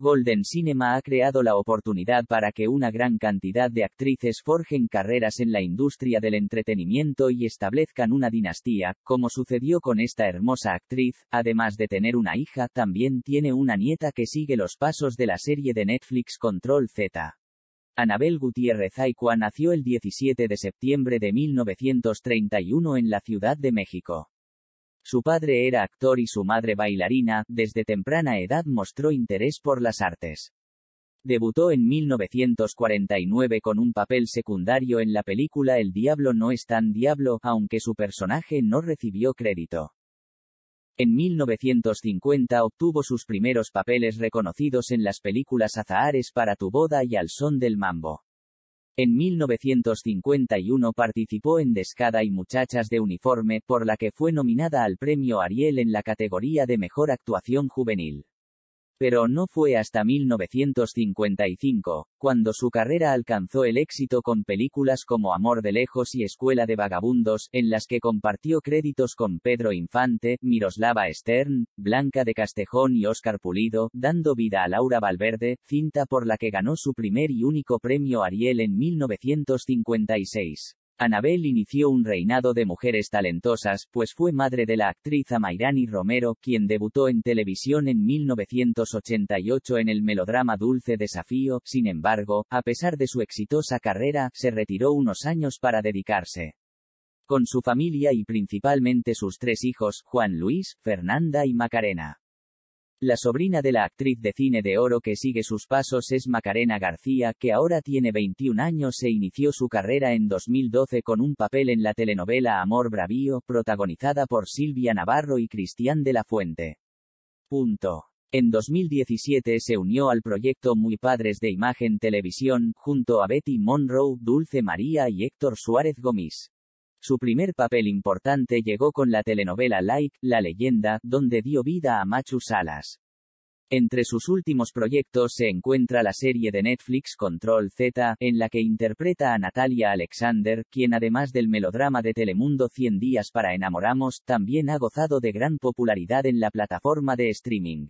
Golden Cinema ha creado la oportunidad para que una gran cantidad de actrices forjen carreras en la industria del entretenimiento y establezcan una dinastía, como sucedió con esta hermosa actriz, además de tener una hija, también tiene una nieta que sigue los pasos de la serie de Netflix Control Z. Anabel Gutiérrez Aicua nació el 17 de septiembre de 1931 en la Ciudad de México. Su padre era actor y su madre bailarina, desde temprana edad mostró interés por las artes. Debutó en 1949 con un papel secundario en la película El Diablo no es tan diablo, aunque su personaje no recibió crédito. En 1950 obtuvo sus primeros papeles reconocidos en las películas Azahares para tu boda y Al son del mambo. En 1951 participó en Descada y Muchachas de Uniforme, por la que fue nominada al Premio Ariel en la categoría de Mejor Actuación Juvenil. Pero no fue hasta 1955, cuando su carrera alcanzó el éxito con películas como Amor de Lejos y Escuela de Vagabundos, en las que compartió créditos con Pedro Infante, Miroslava Stern, Blanca de Castejón y Óscar Pulido, dando vida a Laura Valverde, cinta por la que ganó su primer y único premio Ariel en 1956. Anabel inició un reinado de mujeres talentosas, pues fue madre de la actriz Amairani Romero, quien debutó en televisión en 1988 en el melodrama Dulce Desafío, sin embargo, a pesar de su exitosa carrera, se retiró unos años para dedicarse con su familia y principalmente sus tres hijos, Juan Luis, Fernanda y Macarena la sobrina de la actriz de cine de oro que sigue sus pasos es Macarena García, que ahora tiene 21 años e inició su carrera en 2012 con un papel en la telenovela Amor Bravío, protagonizada por Silvia Navarro y Cristian de la Fuente. Punto. En 2017 se unió al proyecto Muy Padres de Imagen Televisión, junto a Betty Monroe, Dulce María y Héctor Suárez Gómez. Su primer papel importante llegó con la telenovela Like, La leyenda, donde dio vida a Machu Salas. Entre sus últimos proyectos se encuentra la serie de Netflix Control Z, en la que interpreta a Natalia Alexander, quien además del melodrama de Telemundo 100 días para enamoramos, también ha gozado de gran popularidad en la plataforma de streaming.